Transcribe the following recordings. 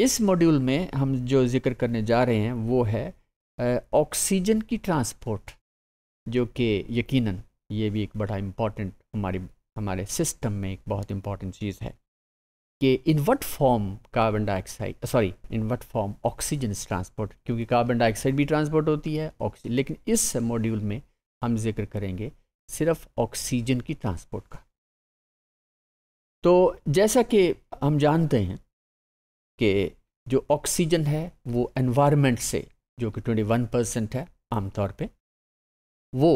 इस मॉड्यूल में हम जो जिक्र करने जा रहे हैं वो है ऑक्सीजन की ट्रांसपोर्ट जो कि यकीनन ये भी एक बड़ा इम्पॉर्टेंट हमारी हमारे सिस्टम में एक बहुत इम्पॉर्टेंट चीज़ है कि in what form carbon dioxide sorry in what form oxygen is transport क्योंकि कार्बन डाइऑक्साइड भी ट्रांसपोर्ट होती है ऑक्सीजन लेकिन इस मॉड्यूल में हम जिक्र करेंगे सिर्फ ऑक्सीजन की ट्रांसपोर्ट का तो जैसा कि हम जानते हैं कि जो ऑक्सीजन है वो एनवायरनमेंट से जो कि 21 परसेंट है आमतौर पे वो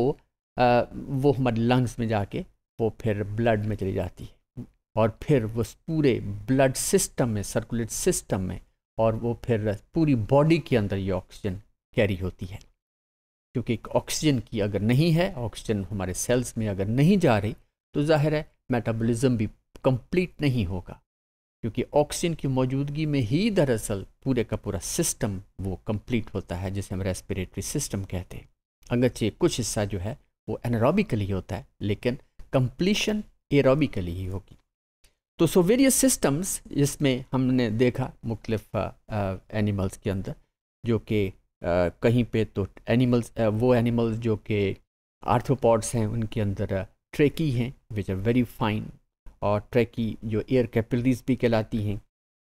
आ, वो हमारे लंग्स में जाके वो फिर ब्लड में चली जाती है और फिर वो पूरे ब्लड सिस्टम में सर्कुलेट सिस्टम में और वो फिर पूरी बॉडी के अंदर ये ऑक्सीजन कैरी होती है क्योंकि ऑक्सीजन की अगर नहीं है ऑक्सीजन हमारे सेल्स में अगर नहीं जा रही तो जाहिर है मेटाबॉलिज्म भी कंप्लीट नहीं होगा क्योंकि ऑक्सीजन की मौजूदगी में ही दरअसल पूरे का पूरा सिस्टम वो कंप्लीट होता है जिसे हम रेस्पिरेटरी सिस्टम कहते हैं अगरचे कुछ हिस्सा जो है वो एनारोबिकली होता है लेकिन कंप्लीशन एरोबिकली ही होगी तो सो वेरियस सिस्टम्स जिसमें हमने देखा मुख्तफ एनिमल्स के अंदर जो कि कहीं पे तो एनिमल्स आ, वो एनिमल्स जो कि आर्थोपॉड्स हैं उनके अंदर ट्रेकी हैं विच आर वेरी फाइन और ट्रैकी जो एयर कैपिलरीज भी कहलाती हैं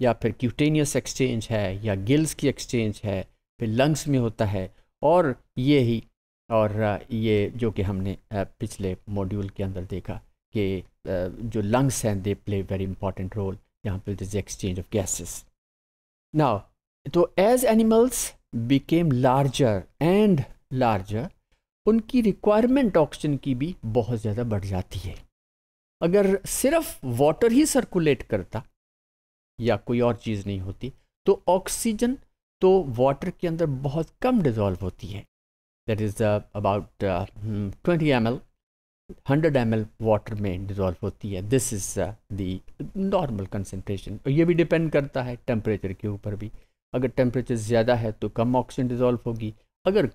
या फिर क्यूटेनियस एक्सचेंज है या गिल्स की एक्सचेंज है फिर लंग्स में होता है और ये ही और ये जो कि हमने पिछले मॉड्यूल के अंदर देखा कि जो लंग्स हैं they play very important role यहाँ पर this exchange of gases now तो as animals became larger and larger उनकी रिक्वायरमेंट ऑक्सीजन की भी बहुत ज़्यादा बढ़ जाती है अगर सिर्फ वाटर ही सर्कुलेट करता या कोई और चीज़ नहीं होती तो ऑक्सीजन तो वाटर के अंदर बहुत कम डिज़ोल्व होती है that is about twenty M L hundred M L water में डिज़ोल्व होती है this is the normal concentration और ये भी डिपेंड करता है टेम्परेचर के ऊपर भी अगर टेम्परेचर ज़्यादा है तो कम ऑक्सीजन डिजॉल्व होगी अगर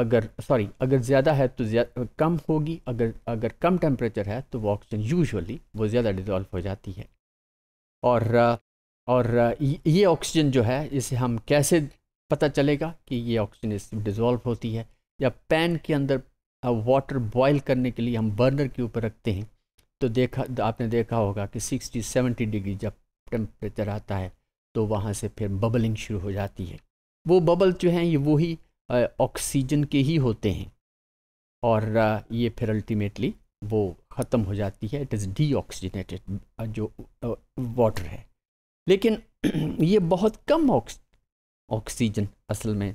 अगर सॉरी अगर ज़्यादा है तो कम होगी अगर अगर कम टेम्परेचर है तो वो ऑक्सीजन यूजुअली वो ज़्यादा डिज़ोल्व हो जाती है और और ये ऑक्सीजन जो है इसे हम कैसे पता चलेगा कि ये ऑक्सीजन इसमें डिज़ोल्व होती है या पैन के अंदर वाटर बॉयल करने के लिए हम बर्नर के ऊपर रखते हैं तो देखा आपने देखा होगा कि 60 70 डिग्री जब टेम्परेचर आता है तो वहाँ से फिर बबलिंग शुरू हो जाती है वो बबल जो हैं ये वही ऑक्सीजन के ही होते हैं और ये फिर अल्टीमेटली वो ख़त्म हो जाती है इट इज़ डी ऑक्सीजनेटेड जो वाटर है लेकिन ये बहुत कम ऑक्सीजन असल में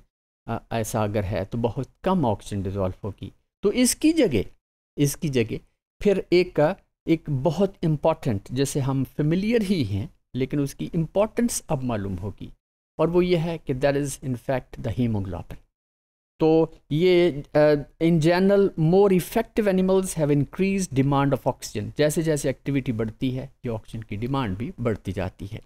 ऐसा अगर है तो बहुत कम ऑक्सीजन डिजॉल्व होगी तो इसकी जगह इसकी जगह फिर एक एक बहुत इम्पॉर्टेंट जैसे हम फेमिलियर ही हैं लेकिन उसकी इम्पॉर्टेंस अब मालूम होगी और वो ये है कि that is in fact the haemoglobin तो ये in general more effective animals have increase demand of oxygen जैसे जैसे एक्टिविटी बढ़ती है ये ऑक्सीजन की डिमांड भी बढ़ती जाती है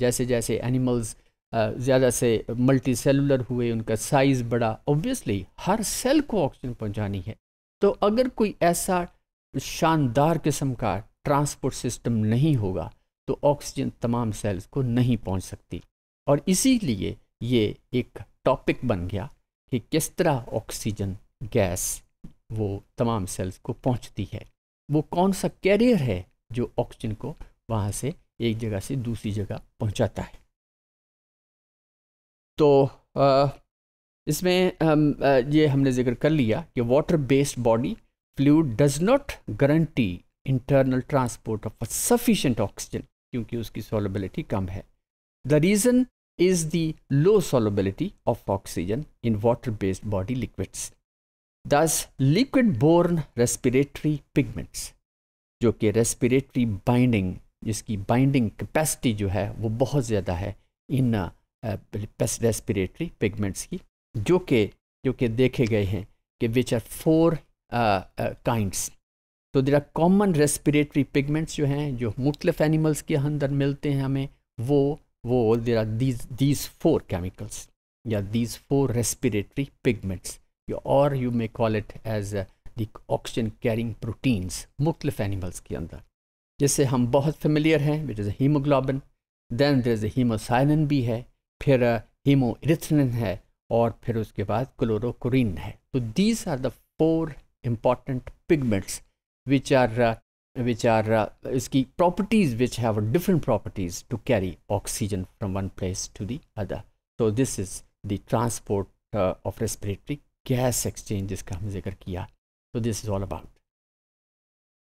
जैसे जैसे एनिमल्स ज़्यादा से मल्टी सेलुलर हुए उनका साइज़ बढ़ा ऑब्वियसली हर सेल को ऑक्सीजन पहुंचानी है तो अगर कोई ऐसा शानदार किस्म का ट्रांसपोर्ट सिस्टम नहीं होगा तो ऑक्सीजन तमाम सेल्स को नहीं पहुंच सकती और इसीलिए ये एक टॉपिक बन गया कि किस तरह ऑक्सीजन गैस वो तमाम सेल्स को पहुंचती है वो कौन सा कैरियर है जो ऑक्सीजन को वहाँ से एक जगह से दूसरी जगह पहुंचाता है तो इसमें हम ये हमने जिक्र कर लिया कि water based body fluid does not guarantee internal transport of sufficient oxygen क्योंकि उसकी सोलबिलिटी कम है the reason is the low solubility of oxygen in water-based body liquids. Thus, liquid-borne respiratory pigments, जो कि respiratory binding, जिसकी binding capacity जो है वो बहुत ज़्यादा है इन रेस्पिरेटरी uh, पिगमेंट्स की जो कि जो कि देखे गए हैं कि four uh, uh, kinds. तो देर कॉमन रेस्पिरेटरी पिगमेंट्स जो हैं जो मुख्तलिफ एनिमल्स के अंदर मिलते हैं हमें वो wall there are these these four chemicals yeah these four respiratory pigments you, or you may call it as uh, the oxygen carrying proteins मुख्तलिफ एनिमल्स के अंदर जिससे हम बहुत फेमिलियर हैं which is haemoglobin then there is haemocyanin भी है फिर हीमो इरिथ्रिन है और फिर उसके बाद क्लोरोक्रीन है तो these are the four important pigments which are which are uh, properties which have different properties to carry oxygen from one place to the other so this is the transport uh, of respiratory gas exchange is हमने so this is all about